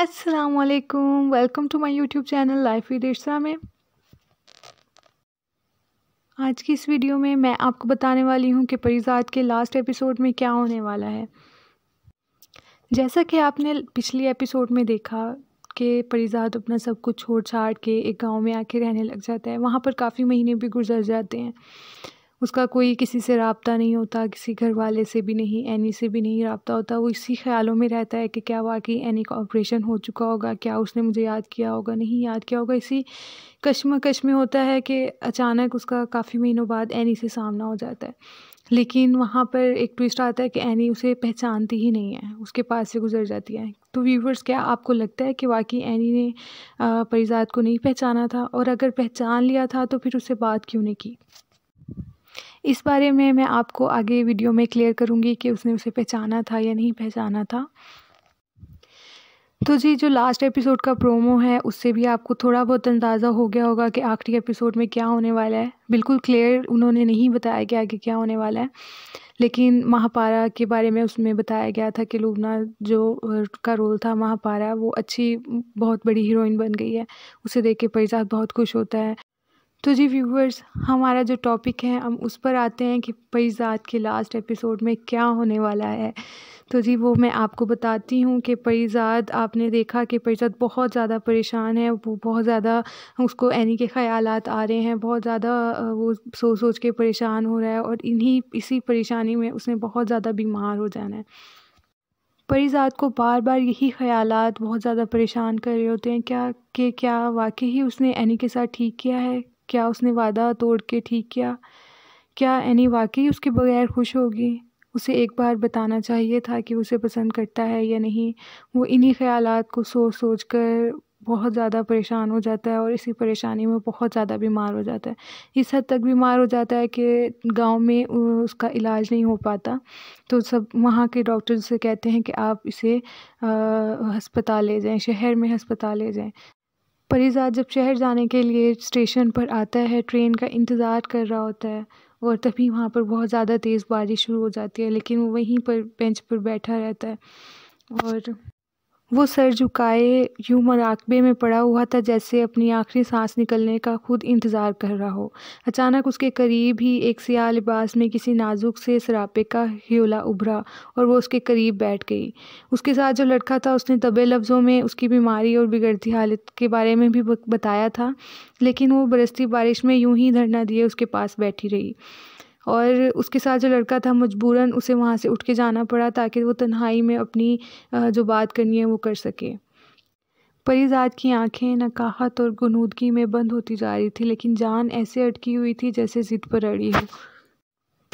असलकुम welcome to my YouTube channel life with Irsa में आज की इस वीडियो में मैं आपको बताने वाली हूँ कि परिजात के लास्ट एपिसोड में क्या होने वाला है जैसा कि आपने पिछले एपिसोड में देखा कि परिजात अपना सब कुछ छोड़ छाड़ के एक गांव में आके रहने लग जाता है वहाँ पर काफ़ी महीने भी गुजर जाते हैं उसका कोई किसी से रबता नहीं होता किसी घर वाले से भी नहीं एनी से भी नहीं रबता होता वो इसी ख्यालों में रहता है कि क्या वाकई एनी का ऑपरेशन हो चुका होगा क्या उसने मुझे याद किया होगा नहीं याद किया होगा इसी कश्मकश में होता है कि अचानक उसका काफ़ी महीनों बाद एनी से सामना हो जाता है लेकिन वहाँ पर एक ट्विस्ट आता है कि एनी उसे पहचानती ही नहीं है उसके पास से गुजर जाती है तो व्यूवर्स क्या आपको लगता है कि वाकई एनी ने परिजात को नहीं पहचाना था और अगर पहचान लिया था तो फिर उससे बात क्यों नहीं की इस बारे में मैं आपको आगे वीडियो में क्लियर करूँगी कि उसने उसे पहचाना था या नहीं पहचाना था तो जी जो लास्ट एपिसोड का प्रोमो है उससे भी आपको थोड़ा बहुत अंदाज़ा हो गया होगा कि आखिरी एपिसोड में क्या होने वाला है बिल्कुल क्लियर उन्होंने नहीं बताया कि आगे क्या होने वाला है लेकिन महापारा के बारे में उसमें बताया गया था कि लूबना जो का रोल था महापारा वो अच्छी बहुत बड़ी हीरोइन बन गई है उसे देख के परिजात बहुत खुश होता है तो जी व्यूवर्स हमारा जो टॉपिक है हम उस पर आते हैं कि परिजात के लास्ट एपिसोड में क्या होने वाला है तो जी वो मैं आपको बताती हूँ कि परिजात आपने देखा कि परिजात बहुत ज़्यादा परेशान है वो बहुत ज़्यादा उसको एनी के ख्याल आ रहे हैं बहुत ज़्यादा वो सोच सोच के परेशान हो रहा है और इन्हीं इसी परेशानी में उसने बहुत ज़्यादा बीमार हो जाना है परिजात को बार बार यही ख्याल बहुत ज़्यादा परेशान कर रहे होते हैं क्या कि क्या वाकई ही उसने एनी के साथ ठीक किया है क्या उसने वादा तोड़ के ठीक किया क्या एनी वाकई उसके बगैर खुश होगी उसे एक बार बताना चाहिए था कि उसे पसंद करता है या नहीं वो इन्हीं ख्याल को सोच सोच कर बहुत ज़्यादा परेशान हो जाता है और इसी परेशानी में बहुत ज़्यादा बीमार हो जाता है इस हद तक बीमार हो जाता है कि गांव में उसका इलाज नहीं हो पाता तो सब वहाँ के डॉक्टर से कहते हैं कि आप इसे आ, अस्पताल ले जाएं शहर में अस्पताल ले जाएं परिजात जब शहर जाने के लिए स्टेशन पर आता है ट्रेन का इंतज़ार कर रहा होता है और तभी वहाँ पर बहुत ज़्यादा तेज़ बारिश शुरू हो जाती है लेकिन वो वहीं पर बेंच पर बैठा रहता है और वो सर झुकाए यूं मराकबे में पड़ा हुआ था जैसे अपनी आखिरी सांस निकलने का खुद इंतज़ार कर रहा हो अचानक उसके करीब ही एक सियाह लिबास में किसी नाजुक से सरापे का ह्योला उभरा और वो उसके करीब बैठ गई उसके साथ जो लड़का था उसने दबे लफ्ज़ों में उसकी बीमारी और बिगड़ती हालत के बारे में भी बताया था लेकिन वो बरसती बारिश में यूं ही धरना दिए उसके पास बैठी रही और उसके साथ जो लड़का था मजबूरन उसे वहाँ से उठ के जाना पड़ा ताकि वो तन्हाई में अपनी जो बात करनी है वो कर सके परिजात की आंखें नकाहत और गनूदगी में बंद होती जा रही थी लेकिन जान ऐसे अटकी हुई थी जैसे ज़िद पर अड़ी हो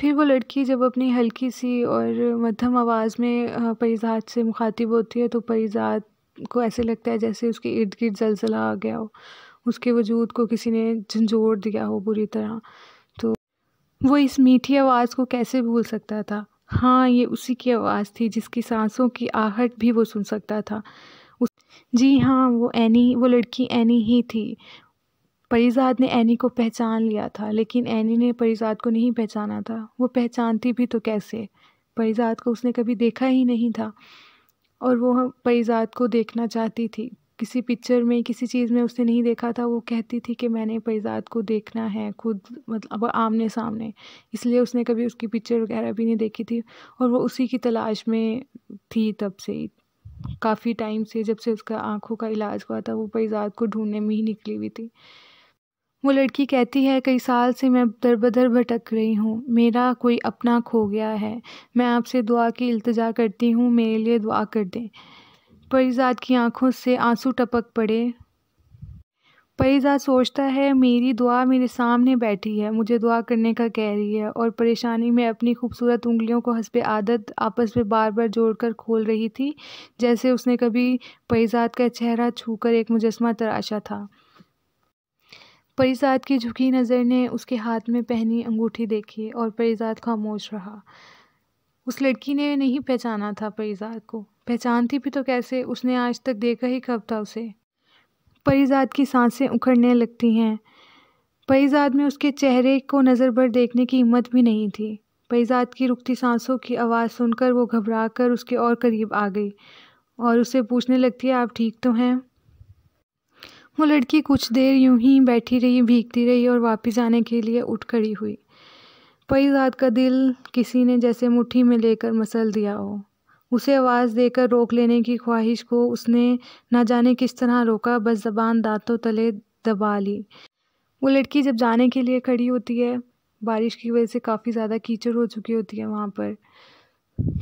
फिर वो लड़की जब अपनी हल्की सी और मध्यम आवाज़ में परिजात से मुखातिब होती है तो परिजात को ऐसे लगता है जैसे उसके इर्द गिर्द जलजला आ गया हो उसके वजूद को किसी ने झंझोड़ दिया हो बुरी तरह वो इस मीठी आवाज़ को कैसे भूल सकता था हाँ ये उसी की आवाज़ थी जिसकी सांसों की आहट भी वो सुन सकता था उस जी हाँ वो एनी वो लड़की एनी ही थी परिजाद ने एनी को पहचान लिया था लेकिन एनी ने परिजाद को नहीं पहचाना था वो पहचानती भी तो कैसे परिजाद को उसने कभी देखा ही नहीं था और वो परिजाद को देखना चाहती थी किसी पिक्चर में किसी चीज़ में उसने नहीं देखा था वो कहती थी कि मैंने फैजाद को देखना है खुद मतलब आमने सामने इसलिए उसने कभी उसकी पिक्चर वगैरह भी नहीं देखी थी और वो उसी की तलाश में थी तब से काफ़ी टाइम से जब से उसका आँखों का इलाज हुआ था वो फैजाद को ढूंढने में ही निकली हुई थी वो लड़की कहती है कई साल से मैं दर बदर भटक रही हूँ मेरा कोई अपना खो गया है मैं आपसे दुआ की इल्तजा करती हूँ मेरे लिए दुआ कर दें परिजात की आंखों से आंसू टपक पड़े परिजात सोचता है मेरी दुआ मेरे सामने बैठी है मुझे दुआ करने का कह रही है और परेशानी में अपनी खूबसूरत उंगलियों को हंसब आदत आपस में बार बार जोड़कर खोल रही थी जैसे उसने कभी परिजात का चेहरा छूकर एक मुजस्मा तराशा था परिजात की झुकी नज़र ने उसके हाथ में पहनी अंगूठी देखी और परिजात खामोश रहा उस लड़की ने नहीं पहचाना था परिजात को पहचानती भी तो कैसे उसने आज तक देखा ही कब था उसे परिजात की सांसें उखड़ने लगती हैं परिजात में उसके चेहरे को नज़र भर देखने की हिम्मत भी नहीं थी परिजात की रुकती सांसों की आवाज़ सुनकर वो घबरा कर उसके और करीब आ गई और उससे पूछने लगती है आप ठीक तो हैं वो लड़की कुछ देर यूं ही बैठी रही भीगती रही और वापस आने के लिए उठ खड़ी हुई परिजात का दिल किसी ने जैसे मुट्ठी में लेकर मसल दिया हो उसे आवाज़ देकर रोक लेने की ख्वाहिश को उसने न जाने किस तरह रोका बस ज़बान दांतों तले दबा ली वो लड़की जब जाने के लिए खड़ी होती है बारिश की वजह से काफ़ी ज़्यादा कीचड़ हो चुकी होती है वहाँ पर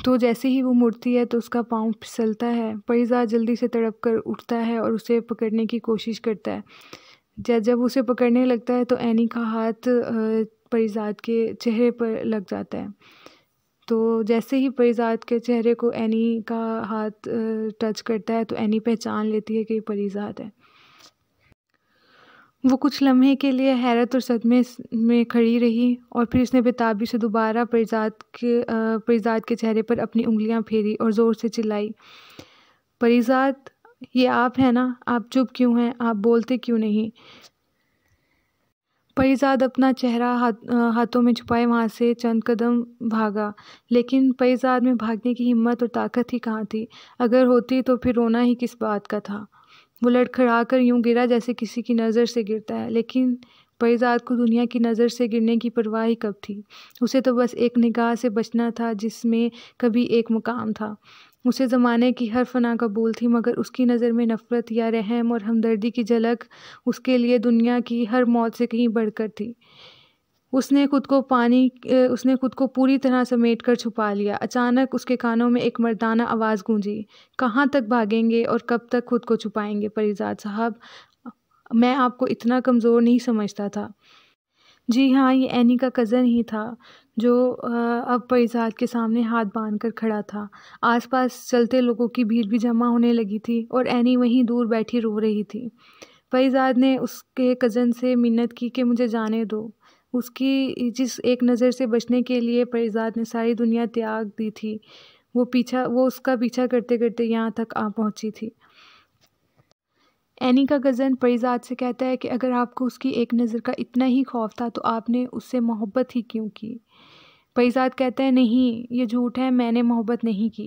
तो जैसे ही वो मुड़ती है तो उसका पाँव फिसलता है परिजा जल्दी से तड़प कर उठता है और उसे पकड़ने की कोशिश करता है जब जब उसे पकड़ने लगता है तो एनी का हाथ परिजाद के चेहरे पर लग जाता है तो जैसे ही परिजात के चेहरे को एनी का हाथ टच करता है तो एनी पहचान लेती है कि ये परिजात है वो कुछ लम्हे के लिए हैरत और सदमे में खड़ी रही और फिर उसने बेताबी से दोबारा परिजात के परिजात के चेहरे पर अपनी उंगलियां फेरी और ज़ोर से चिल्लाई परिजात ये आप हैं ना आप चुप क्यों हैं आप बोलते क्यों नहीं पैजाद अपना चेहरा हाथ हाथों में छुपाए वहाँ से चंद कदम भागा लेकिन पैजाद में भागने की हिम्मत और ताकत ही कहाँ थी अगर होती तो फिर रोना ही किस बात का था वो लड़खड़ा कर यूँ गिरा जैसे किसी की नज़र से गिरता है लेकिन पैजाद को दुनिया की नज़र से गिरने की परवाह ही कब थी उसे तो बस एक निगाह से बचना था जिसमें कभी एक मुकाम था उसे ज़माने की हर फ़ना कबूल थी मगर उसकी नज़र में नफ़रत या रहम और हमदर्दी की झलक उसके लिए दुनिया की हर मौत से कहीं बढ़कर थी उसने खुद को पानी उसने खुद को पूरी तरह समेट कर छुपा लिया अचानक उसके कानों में एक मर्दाना आवाज़ गूंजी कहाँ तक भागेंगे और कब तक खुद को छुपाएंगे परिजात साहब मैं आपको इतना कमज़ोर नहीं समझता था जी हाँ ये एनी का कज़न ही था जो अब परिसाद के सामने हाथ बांध कर खड़ा था आसपास चलते लोगों की भीड़ भी जमा होने लगी थी और एनी वहीं दूर बैठी रो रही थी फैजाद ने उसके कज़न से मिन्नत की कि मुझे जाने दो उसकी जिस एक नज़र से बचने के लिए परिजाद ने सारी दुनिया त्याग दी थी वो पीछा वो उसका पीछा करते करते यहाँ तक आ पहुँची थी एनी का कज़न परिजाद से कहता है कि अगर आपको उसकी एक नज़र का इतना ही खौफ था तो आपने उससे मोहब्बत ही क्यों की फैज़ाद कहता है नहीं ये झूठ है मैंने मोहब्बत नहीं की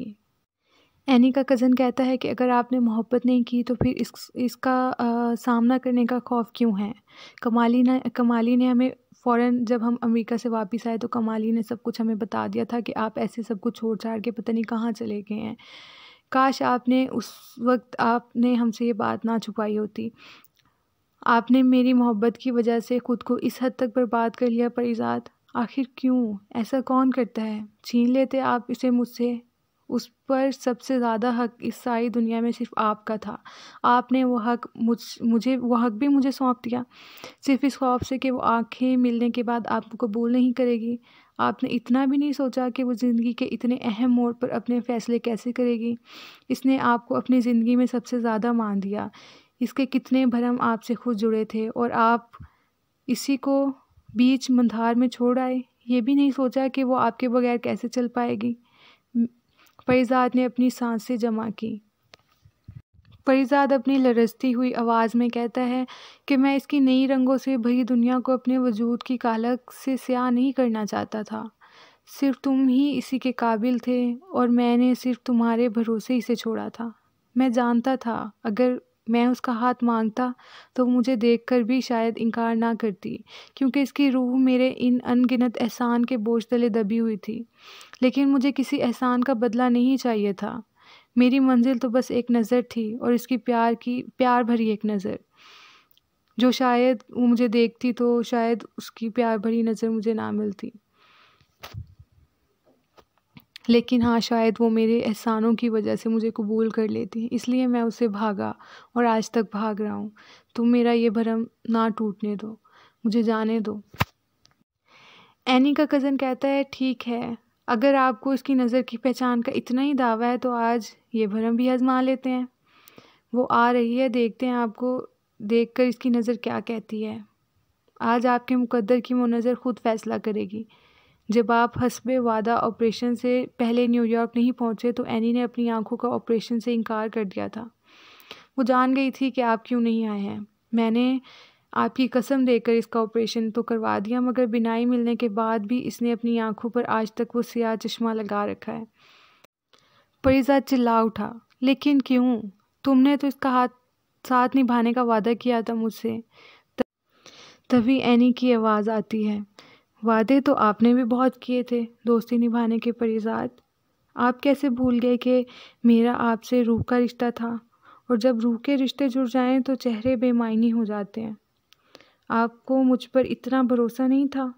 एनी का कज़न कहता है कि अगर आपने मोहब्बत नहीं की तो फिर इस इसका आ, सामना करने का खौफ क्यों है कमाली ने कमाली ने हमें फ़ौर जब हम अमेरिका से वापस आए तो कमाली ने सब कुछ हमें बता दिया था कि आप ऐसे सब कुछ छोड़ छाड़ के पता नहीं कहाँ चले गए हैं काश आपने उस वक्त आपने हमसे ये बात ना छुपाई होती आपने मेरी मोहब्बत की वजह से ख़ुद को इस हद तक बर्बाद कर लिया परिजात आखिर क्यों ऐसा कौन करता है छीन लेते आप इसे मुझसे उस पर सबसे ज़्यादा हक इस सारी दुनिया में सिर्फ आपका था आपने वो हक मुझ मुझे वो हक भी मुझे सौंप दिया सिर्फ इस खौफ से कि वो आंखें मिलने के बाद आपको कबूल नहीं करेगी आपने इतना भी नहीं सोचा कि वो ज़िंदगी के इतने अहम मोड़ पर अपने फ़ैसले कैसे करेगी इसने आपको अपनी ज़िंदगी में सबसे ज़्यादा मान दिया इसके कितने भरम आपसे खुद जुड़े थे और आप इसी को बीच मंधार में छोड़ आए ये भी नहीं सोचा कि वो आपके बगैर कैसे चल पाएगी फरीजाद ने अपनी सांसें जमा की फरीजाद अपनी लरजती हुई आवाज़ में कहता है कि मैं इसकी नई रंगों से भरी दुनिया को अपने वजूद की कालक से स्याह नहीं करना चाहता था सिर्फ तुम ही इसी के काबिल थे और मैंने सिर्फ तुम्हारे भरोसे ही से छोड़ा था मैं जानता था अगर मैं उसका हाथ मांगता तो मुझे देखकर भी शायद इनकार ना करती क्योंकि इसकी रूह मेरे इन अनगिनत एहसान के बोझ तले दबी हुई थी लेकिन मुझे किसी एहसान का बदला नहीं चाहिए था मेरी मंजिल तो बस एक नज़र थी और इसकी प्यार की प्यार भरी एक नज़र जो शायद वो मुझे देखती तो शायद उसकी प्यार भरी नज़र मुझे ना मिलती लेकिन हाँ शायद वो मेरे एहसानों की वजह से मुझे कबूल कर लेती इसलिए मैं उसे भागा और आज तक भाग रहा हूँ तुम मेरा ये भरम ना टूटने दो मुझे जाने दो एनी का कज़न कहता है ठीक है अगर आपको उसकी नज़र की पहचान का इतना ही दावा है तो आज ये भरम भी आजमा लेते हैं वो आ रही है देखते हैं आपको देखकर इसकी नज़र क्या कहती है आज आपके मुकद्दर की वो नज़र ख़ुद फैसला करेगी जब आप हसब वादा ऑपरेशन से पहले न्यूयॉर्क नहीं पहुंचे तो एनी ने अपनी आंखों का ऑपरेशन से इनकार कर दिया था वो जान गई थी कि आप क्यों नहीं आए हैं मैंने आपकी कसम देकर इसका ऑपरेशन तो करवा दिया मगर बिनाई मिलने के बाद भी इसने अपनी आंखों पर आज तक वो सियाह चश्मा लगा रखा है परिजा चिल्ला उठा लेकिन क्यों तुमने तो इसका हाथ साथ निभाने का वादा किया था मुझसे तभी एनी की आवाज़ आती है वादे तो आपने भी बहुत किए थे दोस्ती निभाने के परिजात आप कैसे भूल गए कि मेरा आपसे रूह का रिश्ता था और जब रूह के रिश्ते जुड़ जाएं तो चेहरे बेमायनी हो जाते हैं आपको मुझ पर इतना भरोसा नहीं था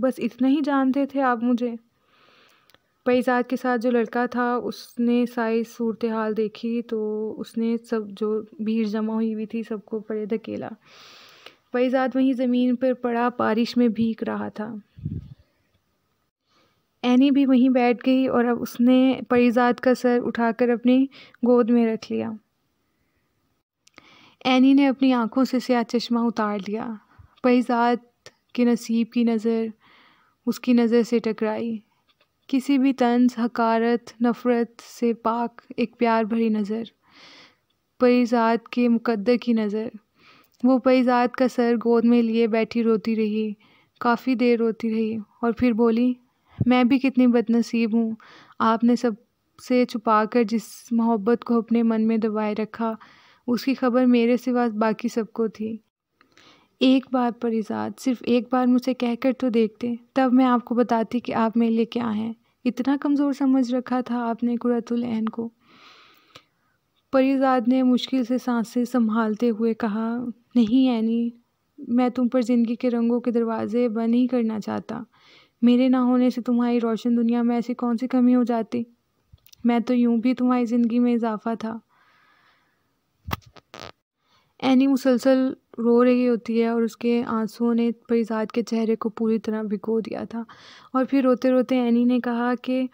बस इतना ही जानते थे आप मुझे पैजाद के साथ जो लड़का था उसने सारी सूरत हाल देखी तो उसने सब जो भीड़ जमा हुई हुई थी सबको पड़े धकेला फैजाद वहीं ज़मीन पर पड़ा बारिश में भीग रहा था एनी भी वहीं बैठ गई और अब उसने फैजाद का सर उठाकर अपनी गोद में रख लिया एनी ने अपनी आंखों से सिया चश्मा उतार लिया फैजाद के नसीब की नज़र उसकी नज़र से टकराई किसी भी तंज हकारत नफ़रत से पाक एक प्यार भरी नज़र परिजात के मुकद्दर की नज़र वो पइजाद का सर गोद में लिए बैठी रोती रही काफ़ी देर रोती रही और फिर बोली मैं भी कितनी बदनसीब हूँ आपने सबसे छुपा कर जिस मोहब्बत को अपने मन में दबाए रखा उसकी खबर मेरे सिवा बाकी सबको थी एक बार परिजात सिर्फ एक बार मुझे कहकर तो देखते तब मैं आपको बताती कि आप मेरे लिए क्या हैं इतना कमज़ोर समझ रखा था आपने कुरतुलैन को परिजाद ने मुश्किल से सांसें संभालते हुए कहा नहीं एनी मैं तुम पर ज़िंदगी के रंगों के दरवाज़े बंद ही करना चाहता मेरे ना होने से तुम्हारी रोशन दुनिया में ऐसी कौन सी कमी हो जाती मैं तो यूं भी तुम्हारी ज़िंदगी में इजाफा था एनी मुसलसल रो रही होती है और उसके आंसुओं ने परिजाद के चेहरे को पूरी तरह भिगो दिया था और फिर रोते रोते एनी ने कहा कि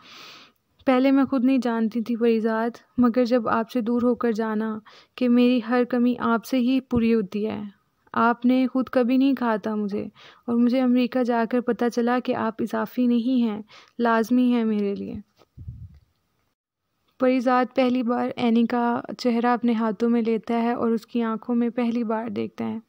पहले मैं खुद नहीं जानती थी परिज़ात मगर जब आपसे दूर होकर जाना कि मेरी हर कमी आपसे ही पूरी होती है आपने खुद कभी नहीं कहा था मुझे और मुझे अमेरिका जाकर पता चला कि आप इजाफी नहीं हैं लाजमी हैं मेरे लिए परिजात पहली बार एनी का चेहरा अपने हाथों में लेता है और उसकी आंखों में पहली बार देखता है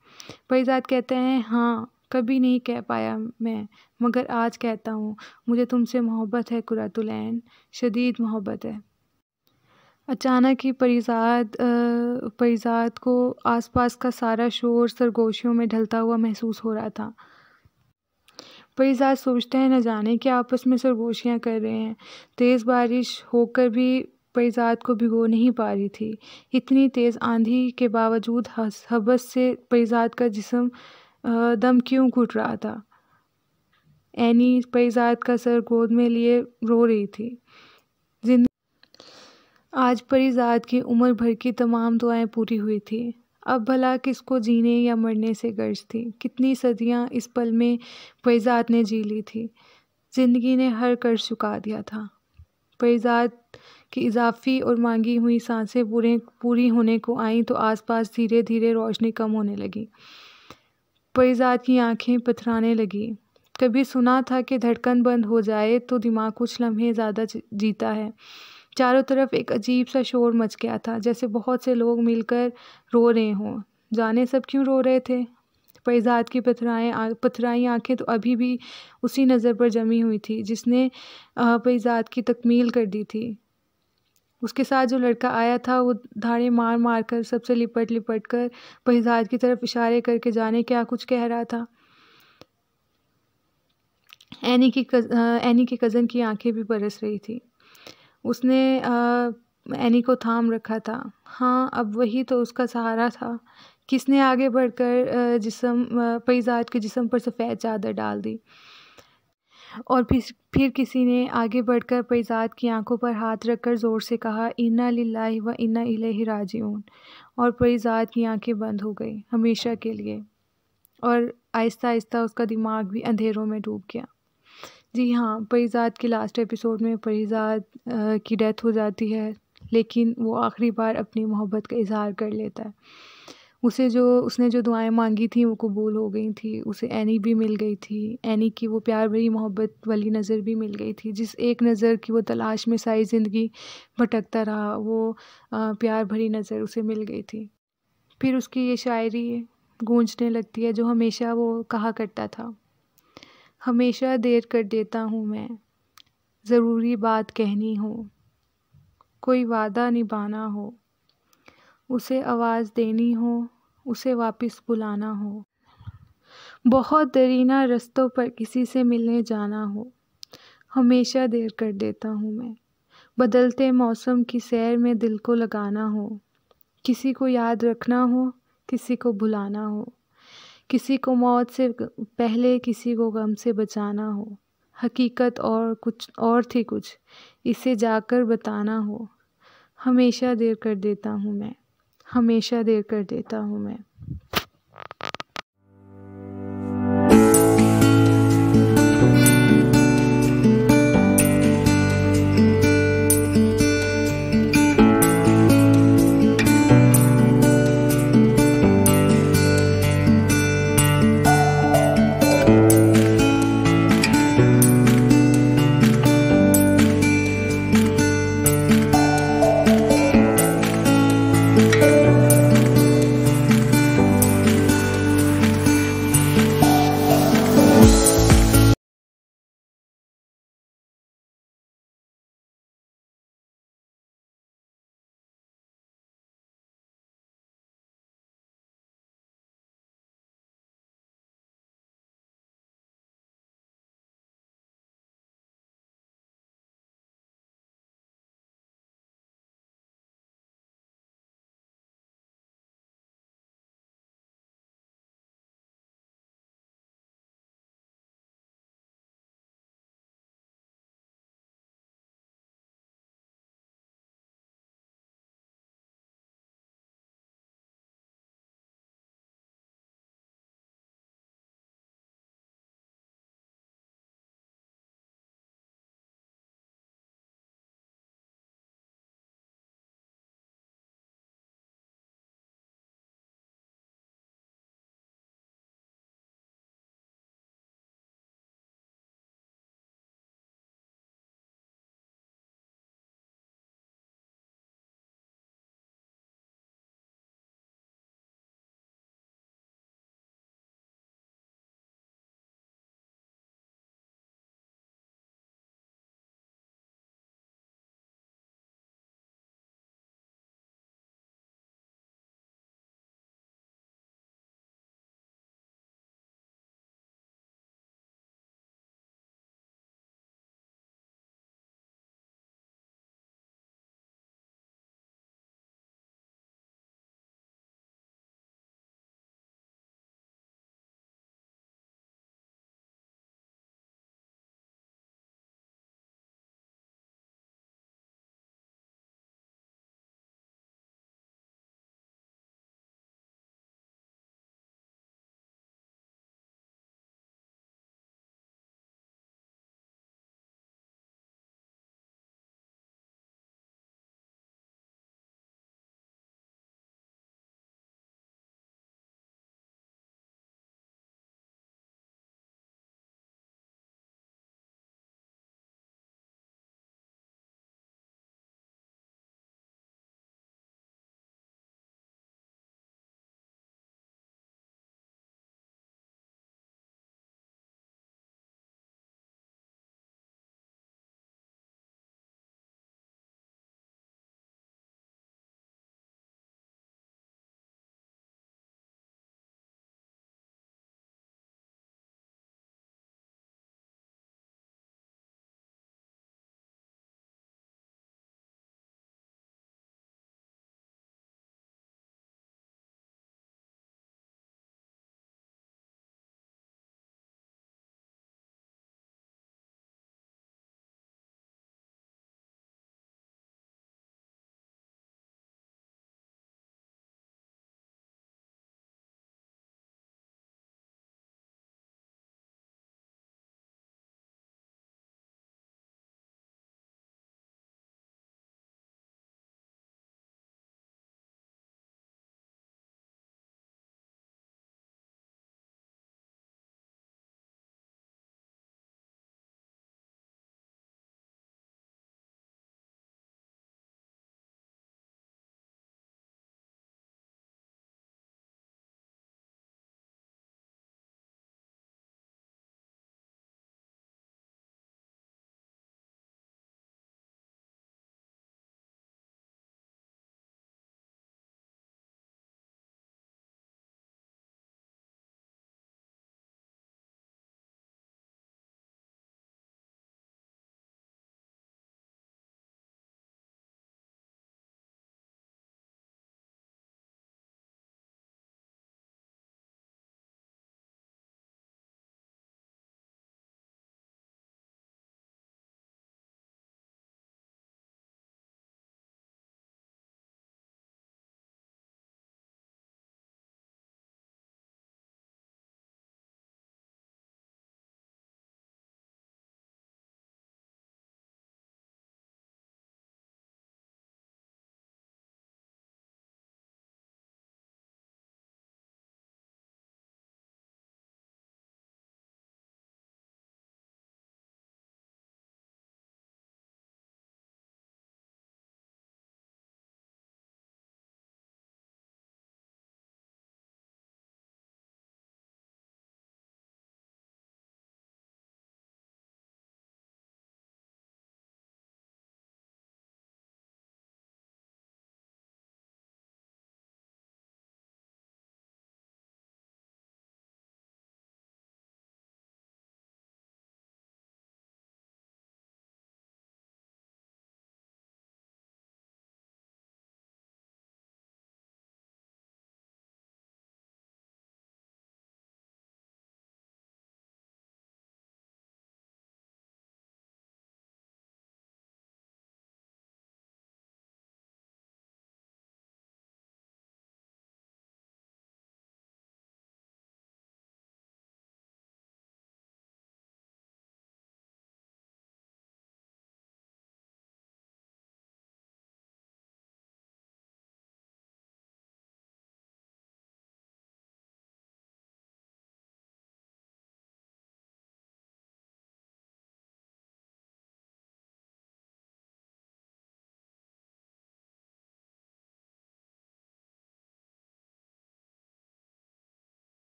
परिजात कहते हैं हाँ कभी नहीं कह पाया मैं मगर आज कहता हूँ मुझे तुमसे मोहब्बत है कुरातुलैन शदीद मोहब्बत है अचानक ही परिजाद परिजात को आसपास का सारा शोर सरगोशियों में ढलता हुआ महसूस हो रहा था परिजात सोचते हैं न जाने कि आपस में सरगोशियाँ कर रहे हैं तेज़ बारिश होकर भी परिजाद को भिगो नहीं पा रही थी इतनी तेज़ आंधी के बावजूद हबस से परिजाद का जिसम दम क्यों घुट रहा था एनी परिजात का सर गोद में लिए रो रही थी जिंद आज परिजात की उम्र भर की तमाम दुआएं पूरी हुई थी अब भला किसको जीने या मरने से गर्ज थी कितनी सदियां इस पल में परिजात ने जी ली थी ज़िंदगी ने हर कर्ज चुका दिया था परिजात की इजाफी और मांगी हुई सांसें पूरे पूरी होने को आईं तो आसपास धीरे धीरे रोशनी कम होने लगी परीज़ाद की आँखें पथराने लगी कभी सुना था कि धड़कन बंद हो जाए तो दिमाग कुछ लम्हे ज़्यादा जीता है चारों तरफ एक अजीब सा शोर मच गया था जैसे बहुत से लोग मिलकर रो रहे हों जाने सब क्यों रो रहे थे फैज़ाद की पथराएँ पथराई आँखें तो अभी भी उसी नज़र पर जमी हुई थी जिसने फैज़ाद की तकमील कर दी थी उसके साथ जो लड़का आया था वो धाड़े मार मार कर सबसे लिपट लिपट कर पहजाद की तरफ इशारे करके जाने क्या कुछ कह रहा था एनी की कज, एनी के कज़न की आंखें भी बरस रही थी उसने आ, एनी को थाम रखा था हाँ अब वही तो उसका सहारा था किसने आगे बढ़कर जिसम पैजाज के जिसम पर सफ़ेद चादर डाल दी और फिर फिर किसी ने आगे बढ़कर पैजाद की आंखों पर हाथ रखकर ज़ोर से कहा इन्ना लाही व इन्ना इले राजिऊन और पैजाद की आंखें बंद हो गई हमेशा के लिए और आहिस्ता आहिस्ता उसका दिमाग भी अंधेरों में डूब गया जी हाँ परिजात के लास्ट एपिसोड में परिजात की डेथ हो जाती है लेकिन वो आखिरी बार अपनी मोहब्बत का इजहार कर लेता है उसे जो उसने जो दुआएं मांगी थी वो कबूल हो गई थी उसे एनी भी मिल गई थी एनी की वो प्यार भरी मोहब्बत वाली नज़र भी मिल गई थी जिस एक नज़र की वो तलाश में सारी ज़िंदगी भटकता रहा वो प्यार भरी नज़र उसे मिल गई थी फिर उसकी ये शायरी गूंजने लगती है जो हमेशा वो कहा करता था हमेशा देर कर देता हूँ मैं ज़रूरी बात कहनी हो कोई वादा निभाना हो उसे आवाज़ देनी हो उसे वापस बुलाना हो बहुत दरीना रस्तों पर किसी से मिलने जाना हो हमेशा देर कर देता हूँ मैं बदलते मौसम की सैर में दिल को लगाना हो किसी को याद रखना हो किसी को भुलाना हो किसी को मौत से पहले किसी को गम से बचाना हो हकीकत और कुछ और थी कुछ इसे जाकर बताना हो हमेशा देर कर देता हूँ मैं हमेशा देर कर देता हूँ मैं